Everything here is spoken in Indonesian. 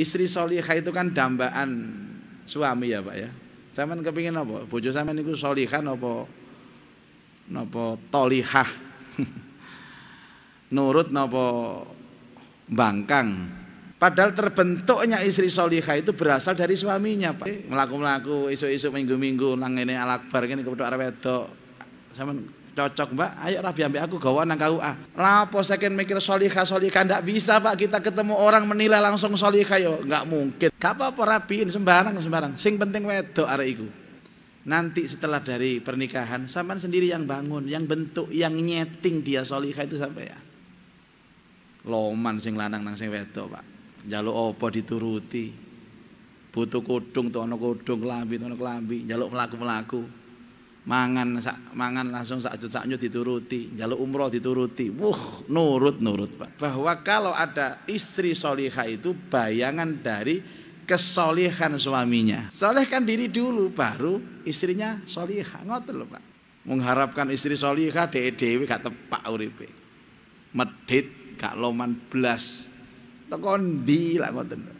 istri solihah itu kan dambaan suami ya pak ya sampean kepingin apa bojo sampean itu solihah nopo nopo tolihah nurut nopo bangkang Padahal terbentuknya istri solihah itu berasal dari suaminya, Pak. Melaku-melaku, isu-isu minggu-minggu, nang ini alakbar, ini kebetulan arwedo Saya cocok mbak ayo rapi ambil aku gawa nang ah lapo sekian mikir solika solika ndak bisa pak kita ketemu orang menilai langsung solika yo nggak mungkin gak apa-apa rapiin sembarang sembarang sing penting wedo arek iku nanti setelah dari pernikahan sampean sendiri yang bangun yang bentuk yang nyeting dia solika itu sampai ya loman sing lanang nang sing wedo pak jaluk opo dituruti butuh kudung tuh ono kudung kelambi tuh ono kelambi jaluk melaku melaku mangan sak, mangan langsung sak nyut dituruti, jalur umroh dituruti. Wuh, nurut nurut pak. Bahwa kalau ada istri solihah itu bayangan dari kesolihan suaminya. Solehkan diri dulu, baru istrinya solihah. ngotot loh pak. Mengharapkan istri solihah dewi dewi gak tepak uripe. Medit gak loman belas. Tekondi lah ngoten.